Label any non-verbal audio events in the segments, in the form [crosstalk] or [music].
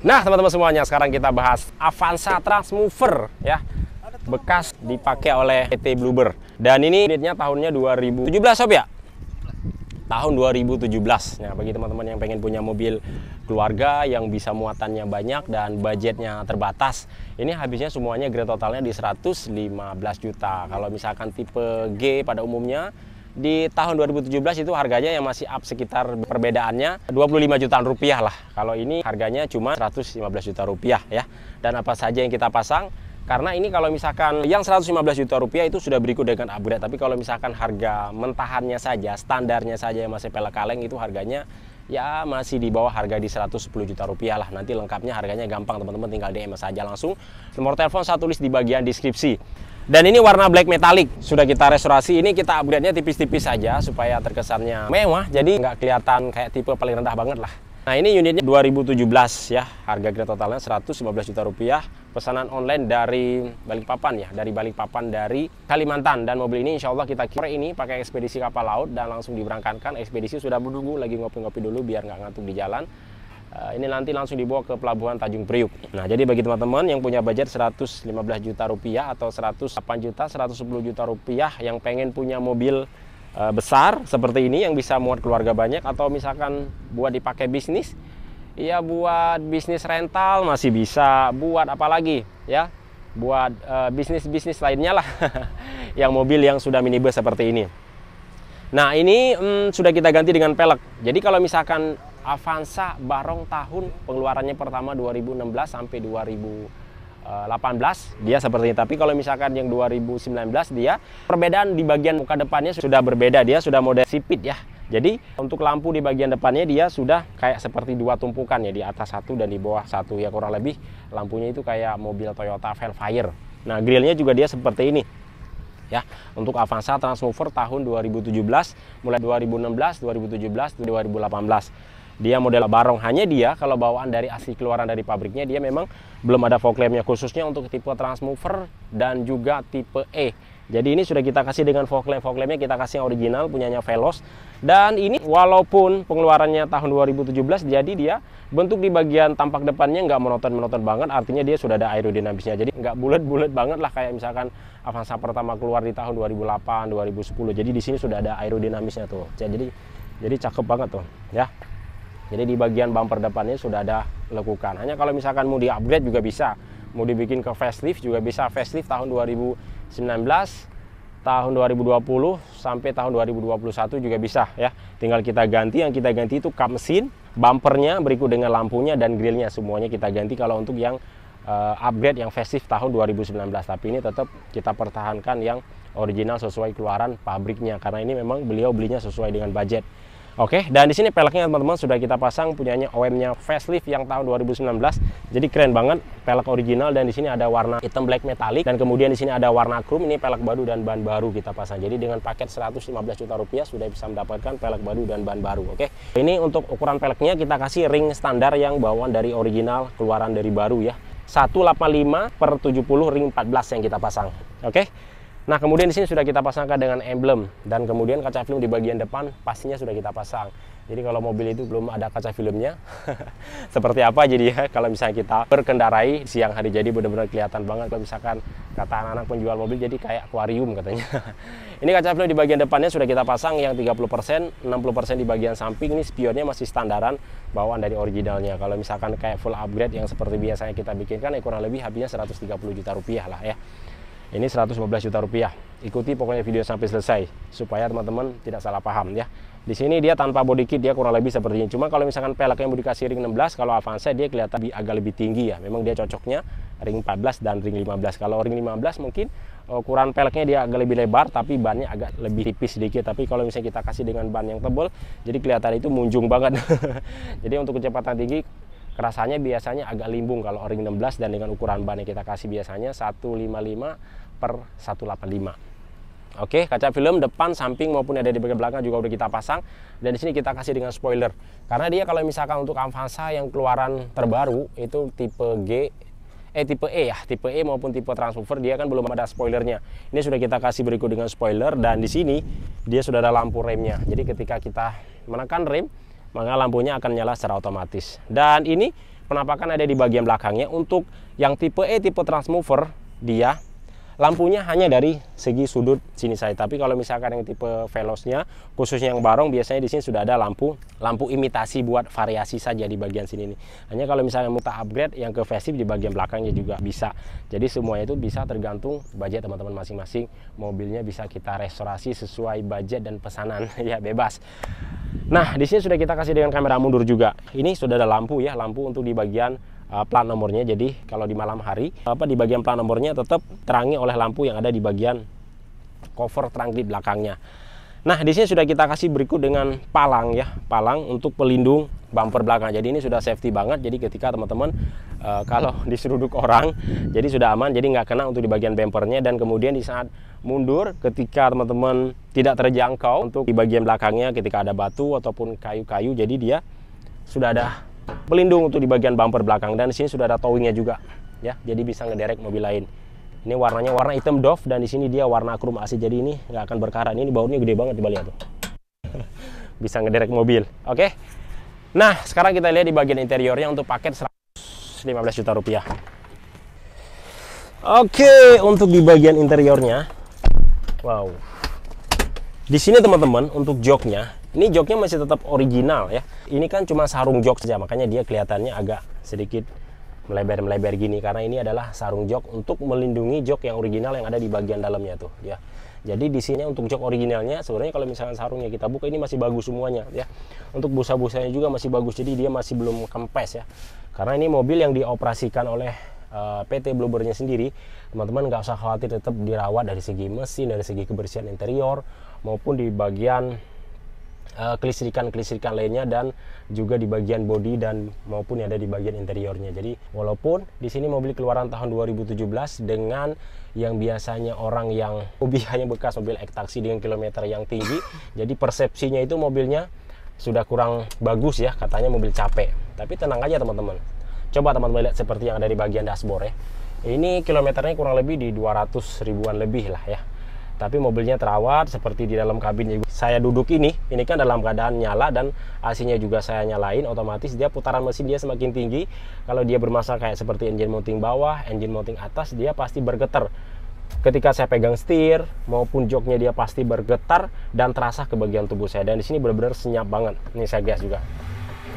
Nah, teman-teman semuanya, sekarang kita bahas Avanza Transmover ya. Bekas dipakai oleh PT e Bluebird. Dan ini unitnya tahunnya 2017, Sob ya? Tahun 2017. Nah, bagi teman-teman yang pengen punya mobil keluarga yang bisa muatannya banyak dan budgetnya terbatas, ini habisnya semuanya grade totalnya di 115 juta. Kalau misalkan tipe G pada umumnya di tahun 2017 itu harganya yang masih up sekitar perbedaannya 25 jutaan rupiah lah. Kalau ini harganya cuma 115 juta rupiah ya. Dan apa saja yang kita pasang, karena ini kalau misalkan yang 115 juta rupiah itu sudah berikut dengan upgrade tapi kalau misalkan harga mentahannya saja standarnya saja yang masih pelek kaleng itu harganya ya masih di bawah harga di 110 juta rupiah lah nanti lengkapnya harganya gampang teman-teman tinggal DM saja langsung nomor telepon saya tulis di bagian deskripsi dan ini warna black metallic Sudah kita restorasi, ini kita upgrade-nya tipis-tipis saja supaya terkesannya mewah. Jadi nggak kelihatan kayak tipe paling rendah banget lah. Nah ini unitnya 2017 ya, harga kira totalnya 115 juta rupiah, pesanan online dari Balikpapan ya, dari Balikpapan dari Kalimantan dan mobil ini insya Allah kita kira ini pakai ekspedisi kapal laut dan langsung diberangkatkan, ekspedisi sudah menunggu lagi ngopi-ngopi dulu biar nggak ngantuk di jalan. Eh, ini nanti langsung dibawa ke pelabuhan Tanjung Priuk. Nah, jadi bagi teman-teman yang punya budget 115 juta rupiah atau 108 juta, 110 juta rupiah yang pengen punya mobil uh, besar seperti ini yang bisa muat keluarga banyak atau misalkan buat dipakai bisnis, ya buat bisnis rental masih bisa, buat apa lagi ya? Buat eh, bisnis-bisnis uh, lainnya lah [laughs] yang mobil yang sudah minibus seperti ini. Nah, ini mm, sudah kita ganti dengan pelek. Jadi kalau misalkan Avanza Barong tahun pengeluarannya pertama 2016 sampai 2018 dia seperti ini. Tapi kalau misalkan yang 2019 dia perbedaan di bagian muka depannya sudah berbeda. Dia sudah model sipit ya. Jadi untuk lampu di bagian depannya dia sudah kayak seperti dua tumpukan ya di atas satu dan di bawah satu ya kurang lebih lampunya itu kayak mobil Toyota Velfire. Nah grillnya juga dia seperti ini ya untuk Avanza Transmover tahun 2017 mulai 2016 2017 2018 dia model barong hanya dia kalau bawaan dari asli keluaran dari pabriknya dia memang belum ada fog lampnya khususnya untuk tipe transmover dan juga tipe E jadi ini sudah kita kasih dengan fog lamp fog lampnya kita kasih yang original punyanya Velos dan ini walaupun pengeluarannya tahun 2017 jadi dia bentuk di bagian tampak depannya nggak menonton menonton banget artinya dia sudah ada aerodinamisnya jadi nggak bulat-bulat banget lah kayak misalkan Avanza pertama keluar di tahun 2008 2010 jadi di sini sudah ada aerodinamisnya tuh jadi jadi cakep banget tuh ya jadi di bagian bumper depannya sudah ada lekukan. Hanya kalau misalkan mau di-upgrade juga bisa. Mau dibikin ke facelift juga bisa. Facelift tahun 2019, tahun 2020 sampai tahun 2021 juga bisa ya. Tinggal kita ganti. Yang kita ganti itu kap mesin, bumpernya berikut dengan lampunya dan grillnya semuanya kita ganti kalau untuk yang uh, upgrade yang facelift tahun 2019. Tapi ini tetap kita pertahankan yang original sesuai keluaran pabriknya karena ini memang beliau belinya sesuai dengan budget. Oke, dan di sini peleknya teman-teman sudah kita pasang punyanya OM-nya facelift yang tahun 2019. Jadi keren banget pelek original dan di sini ada warna hitam black metalik dan kemudian di sini ada warna chrome ini pelek baru dan ban baru kita pasang. Jadi dengan paket 115 juta rupiah sudah bisa mendapatkan pelek baru dan ban baru, oke. Ini untuk ukuran peleknya kita kasih ring standar yang bawaan dari original keluaran dari baru ya. 185 per 70 ring 14 yang kita pasang. Oke. Nah, kemudian di sini sudah kita pasangkan dengan emblem dan kemudian kaca film di bagian depan pastinya sudah kita pasang. Jadi kalau mobil itu belum ada kaca filmnya, [laughs] seperti apa jadi ya kalau misalnya kita berkendarai siang hari jadi benar-benar kelihatan banget kalau misalkan kata anak-anak penjual mobil jadi kayak akuarium katanya. [laughs] ini kaca film di bagian depannya sudah kita pasang yang 30%, 60% di bagian samping ini spionnya masih standaran bawaan dari originalnya. Kalau misalkan kayak full upgrade yang seperti biasanya kita bikinkan ya kurang lebih habisnya 130 juta rupiah lah ya. Ini 115 juta rupiah. Ikuti pokoknya video sampai selesai supaya teman-teman tidak salah paham ya. Di sini dia tanpa body kit dia kurang lebih seperti ini. Cuma kalau misalkan peleknya mau dikasih ring 16, kalau Avanza dia kelihatan agak lebih tinggi ya. Memang dia cocoknya ring 14 dan ring 15. Kalau ring 15 mungkin e, ukuran peleknya dia agak lebih lebar tapi bannya agak lebih tipis sedikit tapi kalau misalnya kita kasih dengan ban yang tebal jadi kelihatan itu munjung banget [laughs] jadi untuk kecepatan tinggi rasanya biasanya agak limbung kalau ring 16 dan dengan ukuran ban yang kita kasih biasanya 155 per 185. Oke, kaca film depan, samping maupun ada di bagian belakang juga udah kita pasang. Dan di sini kita kasih dengan spoiler. Karena dia kalau misalkan untuk Avanza yang keluaran terbaru itu tipe G eh tipe E ya, tipe E maupun tipe transfer dia kan belum ada spoilernya. Ini sudah kita kasih berikut dengan spoiler dan di sini dia sudah ada lampu remnya. Jadi ketika kita menekan rem, maka lampunya akan nyala secara otomatis. Dan ini penampakan ada di bagian belakangnya untuk yang tipe E tipe transmover dia lampunya hanya dari segi sudut sini saja. tapi kalau misalkan yang tipe velosnya khususnya yang barong biasanya di sini sudah ada lampu lampu imitasi buat variasi saja di bagian sini nih hanya kalau misalnya mau upgrade yang ke festive di bagian belakangnya juga bisa jadi semuanya itu bisa tergantung budget teman-teman masing-masing mobilnya bisa kita restorasi sesuai budget dan pesanan [laughs] ya bebas nah di sini sudah kita kasih dengan kamera mundur juga ini sudah ada lampu ya lampu untuk di bagian uh, plat nomornya. Jadi kalau di malam hari apa di bagian plat nomornya tetap terangi oleh lampu yang ada di bagian cover terang di belakangnya. Nah, di sini sudah kita kasih berikut dengan palang ya, palang untuk pelindung bumper belakang. Jadi ini sudah safety banget. Jadi ketika teman-teman e, kalau [laughs] diseruduk orang, jadi sudah aman. Jadi nggak kena untuk di bagian bumpernya dan kemudian di saat mundur, ketika teman-teman tidak terjangkau untuk di bagian belakangnya, ketika ada batu ataupun kayu-kayu, jadi dia sudah ada Pelindung untuk di bagian bumper belakang dan di sini sudah ada towingnya juga ya. Jadi bisa ngederek mobil lain. Ini warnanya warna hitam doff dan di sini dia warna krom AC. Jadi ini nggak akan berkarat. Ini baunya gede banget di lihat ya, tuh. [laughs] bisa ngederek mobil. Oke. Okay? Nah, sekarang kita lihat di bagian interiornya untuk paket 115 juta rupiah. Oke, untuk di bagian interiornya. Wow. Di sini teman-teman untuk joknya ini joknya masih tetap original ya. Ini kan cuma sarung jok saja, makanya dia kelihatannya agak sedikit melebar-melebar gini karena ini adalah sarung jok untuk melindungi jok yang original yang ada di bagian dalamnya tuh ya. Jadi di sini untuk jok originalnya sebenarnya kalau misalkan sarungnya kita buka ini masih bagus semuanya ya. Untuk busa-busanya juga masih bagus jadi dia masih belum kempes ya. Karena ini mobil yang dioperasikan oleh eh, PT Bluebirdnya sendiri, teman-teman nggak -teman usah khawatir tetap dirawat dari segi mesin, dari segi kebersihan interior maupun di bagian Eh, kelistrikan-kelistrikan lainnya dan juga di bagian body dan maupun yang ada di bagian interiornya. Jadi walaupun di sini mobil keluaran tahun 2017 dengan yang biasanya orang yang hobi [laughs] hanya bekas mobil ektaksi dengan kilometer yang tinggi, [laughs] jadi persepsinya itu mobilnya sudah kurang bagus ya katanya mobil capek. Tapi tenang aja teman-teman. Coba teman-teman lihat seperti yang ada di bagian dashboard ya. Ini kilometernya kurang lebih di 200 ribuan lebih lah ya tapi mobilnya terawat seperti di dalam kabin saya duduk ini ini kan dalam keadaan nyala dan ac juga saya nyalain otomatis dia putaran mesin dia semakin tinggi kalau dia bermasalah kayak seperti engine mounting bawah engine mounting atas dia pasti bergetar ketika saya pegang setir maupun joknya dia pasti bergetar dan terasa ke bagian tubuh saya dan di sini benar-benar senyap banget ini saya gas juga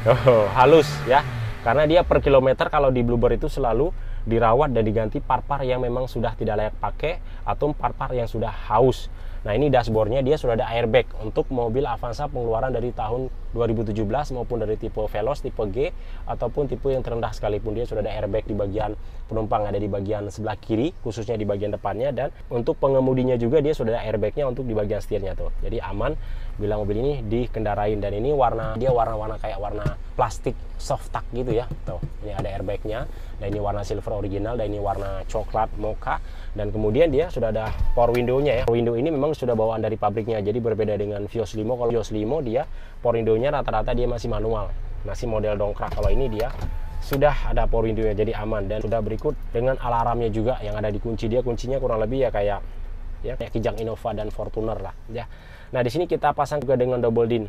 oh, halus ya karena dia per kilometer kalau di Bluebird itu selalu dirawat dan diganti parpar yang memang sudah tidak layak pakai atau parpar yang sudah haus. Nah ini dashboardnya dia sudah ada airbag untuk mobil Avanza pengeluaran dari tahun 2017 maupun dari tipe Veloz, tipe G ataupun tipe yang terendah sekalipun dia sudah ada airbag di bagian penumpang ada di bagian sebelah kiri khususnya di bagian depannya dan untuk pengemudinya juga dia sudah ada airbagnya untuk di bagian setirnya tuh jadi aman bilang mobil ini dikendarain dan ini warna dia warna-warna kayak warna plastik soft touch gitu ya tuh ini ada airbagnya dan ini warna silver original dan ini warna coklat mocha dan kemudian dia sudah ada power window-nya ya power window ini memang sudah bawaan dari pabriknya jadi berbeda dengan Vios Limo kalau Vios Limo dia power window-nya rata-rata dia masih manual masih model dongkrak kalau ini dia sudah ada power window-nya jadi aman dan sudah berikut dengan alarmnya juga yang ada di kunci dia kuncinya kurang lebih ya kayak ya kayak Kijang Innova dan Fortuner lah ya. Nah di sini kita pasang juga dengan double din.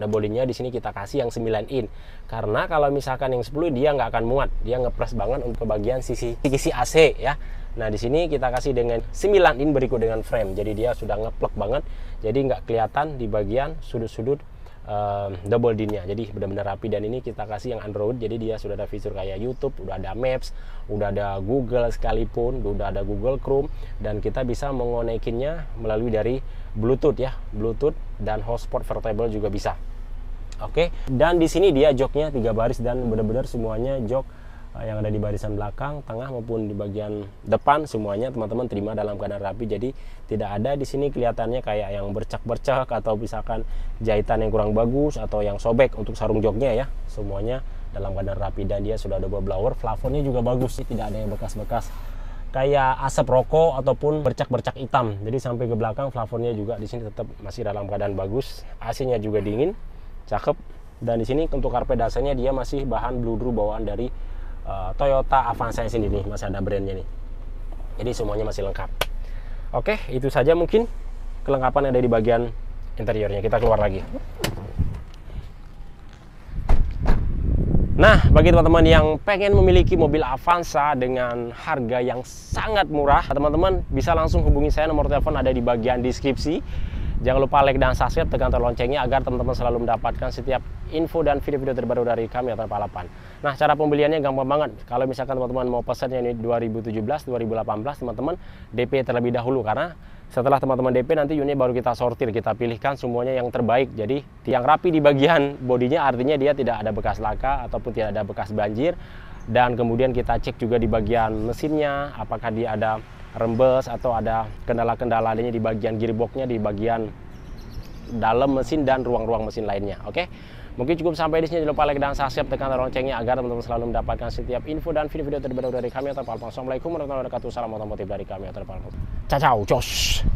Double dinnya di sini kita kasih yang 9 in karena kalau misalkan yang 10 dia nggak akan muat, dia ngepres banget untuk bagian sisi sisi AC ya. Nah di sini kita kasih dengan 9 in berikut dengan frame, jadi dia sudah ngeplek banget, jadi nggak kelihatan di bagian sudut-sudut um, double DIN-nya. Jadi benar-benar rapi dan ini kita kasih yang Android jadi dia sudah ada fitur kayak YouTube, udah ada Maps, udah ada Google sekalipun, udah ada Google Chrome dan kita bisa mengonekinnya melalui dari Bluetooth ya, Bluetooth dan hotspot vertebral juga bisa. Oke, okay? dan di sini dia joknya tiga baris dan benar-benar semuanya jok Eh, yang ada di barisan belakang, tengah maupun di bagian depan semuanya teman-teman terima dalam keadaan rapi. Jadi tidak ada di sini kelihatannya kayak yang bercak-bercak atau misalkan jahitan yang kurang bagus atau yang sobek untuk sarung joknya ya. Semuanya dalam keadaan rapi dan dia sudah ada blower, plafonnya juga bagus sih, tidak ada yang bekas-bekas kayak asap rokok ataupun bercak-bercak hitam. Jadi sampai ke belakang plafonnya juga di sini tetap masih dalam keadaan bagus. AC-nya juga dingin. Cakep. Dan di sini untuk karpet dasarnya dia masih bahan bludru bawaan dari Eh, Toyota Avanza yang sini nih masih ada brandnya nih jadi semuanya masih lengkap oke itu saja mungkin kelengkapan yang ada di bagian interiornya kita keluar lagi Nah, bagi teman-teman yang pengen memiliki mobil Avanza dengan harga yang sangat murah, teman-teman bisa langsung hubungi saya nomor telepon ada di bagian deskripsi. Jangan lupa like dan subscribe, tekan tombol loncengnya agar teman-teman selalu mendapatkan setiap info dan video-video terbaru dari kami atau Palapan. Nah, cara pembeliannya gampang banget. Kalau misalkan teman-teman mau pesan yang ini 2017, 2018, teman-teman DP terlebih dahulu karena setelah teman-teman DP nanti unit baru kita sortir, kita pilihkan semuanya yang terbaik. Jadi, yang rapi di bagian bodinya artinya dia tidak ada bekas laka ataupun tidak ada bekas banjir dan kemudian kita cek juga di bagian mesinnya apakah dia ada rembes atau ada kendala-kendala lainnya di bagian gearboxnya, di bagian dalam mesin dan ruang-ruang mesin lainnya. Oke, mungkin cukup sampai di sini. Jangan lupa like dan subscribe, tekan tombol loncengnya agar teman-teman selalu mendapatkan setiap info dan video-video terbaru dari kami. Atau Assalamualaikum warahmatullahi wabarakatuh. Salam otomotif dari kami. Atau Ciao, ciao, josh.